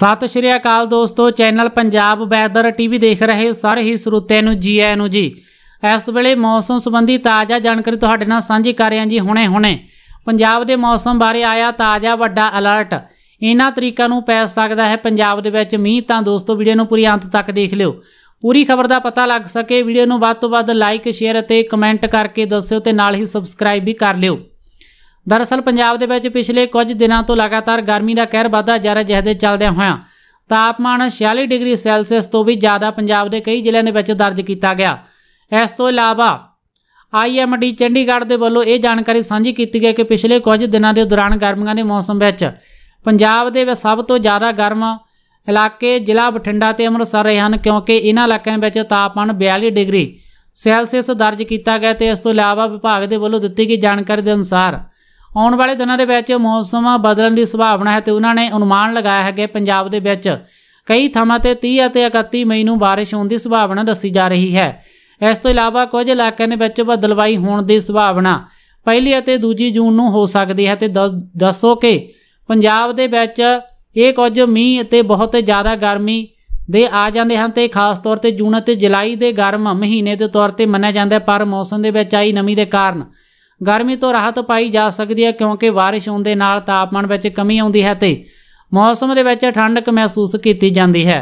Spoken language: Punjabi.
ਸਤਿ ਸ਼੍ਰੀ ਅਕਾਲ ਦੋਸਤੋ ਚੈਨਲ ਪੰਜਾਬ ਵੈਦਰ ਟੀਵੀ ਦੇਖ ਰਹੇ ਸਾਰੇ ਹੀ ਸਰੋਤਿਆਂ ਨੂੰ ਜੀ ਆਇਆਂ ਨੂੰ ਜੀ ਇਸ ਵੇਲੇ ਮੌਸਮ ਸੰਬੰਧੀ ਤਾਜ਼ਾ ਜਾਣਕਾਰੀ ਤੁਹਾਡੇ ਨਾਲ ਸਾਂਝੀ ਕਰ ਰਹੇ ਹਾਂ ਜੀ ਹੁਣੇ-ਹੁਣੇ ਪੰਜਾਬ ਦੇ ਮੌਸਮ ਬਾਰੇ ਆਇਆ ਤਾਜ਼ਾ ਵੱਡਾ ਅਲਰਟ ਇਹਨਾਂ ਤਰੀਕਾਂ ਨੂੰ ਪੈ ਸਕਦਾ ਹੈ ਪੰਜਾਬ ਦੇ ਵਿੱਚ ਮੀਂਹ ਤਾਂ ਦੋਸਤੋ ਵੀਡੀਓ ਨੂੰ ਪੂਰੀ ਅੰਤ ਤੱਕ ਦੇਖ ਲਿਓ ਪੂਰੀ ਖਬਰ ਦਾ ਪਤਾ ਲੱਗ ਸਕੇ ਵੀਡੀਓ ਨੂੰ ਵੱਧ ਤੋਂ ਵੱਧ ਲਾਈਕ ਸ਼ੇਅਰ ਅਤੇ ਕਮੈਂਟ ਕਰਕੇ ਦੱਸਿਓ ਤੇ ਨਾਲ ਹੀ ਸਬਸਕ੍ਰਾਈਬ ਵੀ ਕਰ ਲਿਓ ਦਰਅਸਲ ਪੰਜਾਬ ਦੇ ਵਿੱਚ ਪਿਛਲੇ ਕੁਝ ਦਿਨਾਂ ਤੋਂ ਲਗਾਤਾਰ ਗਰਮੀ ਦਾ ਕਹਿਰ ਵਧਦਾ ਜਾ ਰਿਹਾ ਜਿਹਦੇ ਚੱਲਦਿਆਂ ਹੋਇਆਂ ਤਾਪਮਾਨ 46 ਡਿਗਰੀ ਸੈਲਸੀਅਸ ਤੋਂ ਵੀ ਜ਼ਿਆਦਾ ਪੰਜਾਬ ਦੇ ਕਈ ਜ਼ਿਲ੍ਹਿਆਂ ਦੇ ਵਿੱਚ ਦਰਜ ਕੀਤਾ ਗਿਆ ਇਸ ਤੋਂ ਇਲਾਵਾ ਆਈਐਮਡੀ ਚੰਡੀਗੜ੍ਹ ਦੇ ਵੱਲੋਂ ਇਹ ਜਾਣਕਾਰੀ ਸਾਂਝੀ ਕੀਤੀ ਗਈ ਕਿ ਪਿਛਲੇ ਕੁਝ ਦਿਨਾਂ ਦੇ ਦੌਰਾਨ ਗਰਮੀਆਂ ਦੇ ਮੌਸਮ ਵਿੱਚ ਪੰਜਾਬ ਦੇ ਵਿੱਚ ਸਭ ਤੋਂ ਜ਼ਿਆਦਾ ਗਰਮ ਇਲਾਕੇ ਜ਼ਿਲ੍ਹਾ ਬਠਿੰਡਾ ਤੇ ਅੰਮ੍ਰਿਤਸਰ ਰਹੇ ਹਨ ਕਿਉਂਕਿ ਇਹਨਾਂ ਇਲਾਕਿਆਂ ਵਿੱਚ ਤਾਪਮਾਨ 42 ਡਿਗਰੀ ਸੈਲਸੀਅਸ ਦਰਜ ਕੀਤਾ ਗਿਆ ਤੇ ਇਸ ਤੋਂ ਇਲਾਵਾ ਵਿਭਾਗ ਦੇ ਵੱਲੋਂ ਦਿੱਤੀ ਗਈ ਜਾਣਕਾਰੀ ਦੇ ਅਨੁਸਾਰ ਆਉਣ ਵਾਲੇ ਦਿਨਾਂ ਦੇ ਵਿੱਚ ਮੌਸਮ ਬਦਲਣ ਦੀ ਸੰਭਾਵਨਾ ਹੈ ਤੇ ਉਹਨਾਂ ਨੇ ਅਨੁਮਾਨ ਲਗਾਇਆ ਹੈ ਕਿ ਪੰਜਾਬ ਦੇ ਵਿੱਚ ਕਈ ਥਾਵਾਂ ਤੇ 30 ਅਤੇ 31 ਮਈ ਨੂੰ بارش ਹੋਣ ਦੀ ਸੰਭਾਵਨਾ ਦੱਸੀ ਜਾ ਰਹੀ ਹੈ ਇਸ ਤੋਂ ਇਲਾਵਾ ਕੁਝ ਇਲਾਕਿਆਂ ਦੇ ਵਿੱਚ ਬਦਲਵਾਈ ਹੋਣ ਦੀ ਸੰਭਾਵਨਾ ਪਹਿਲੀ ਅਤੇ ਦੂਜੀ ਜੂਨ ਨੂੰ ਹੋ ਸਕਦੀ ਹੈ ਤੇ ਦੱਸੋ ਕਿ ਪੰਜਾਬ ਦੇ ਵਿੱਚ ਇਹ ਕੁਝ ਮੀਂਹ ਅਤੇ ਬਹੁਤ ਜ਼ਿਆਦਾ ਗਰਮੀ ਦੇ ਆ ਜਾਂਦੇ ਹਨ ਤੇ ਖਾਸ ਤੌਰ ਤੇ ਜੂਨ ਅਤੇ ਜੁਲਾਈ ਦੇ ਗਰਮ ਮਹੀਨੇ ਦੇ ਤੌਰ ਤੇ ਮੰਨਿਆ ਜਾਂਦਾ ਪਰ ਮੌਸਮ ਦੇ ਵਿੱਚ ਆਈ ਨਮੀ ਦੇ ਕਾਰਨ ਗਰਮੀ ਤੋਂ ਰਾਹਤ ਪਾਈ ਜਾ ਸਕਦੀ ਹੈ ਕਿਉਂਕਿ بارش ਹੋਣ ਦੇ ਨਾਲ ਤਾਪਮਾਨ ਵਿੱਚ ਕਮੀ ਆਉਂਦੀ ਹੈ ਤੇ ਮੌਸਮ ਦੇ ਵਿੱਚ ਠੰਡਕ ਮਹਿਸੂਸ ਕੀਤੀ ਜਾਂਦੀ ਹੈ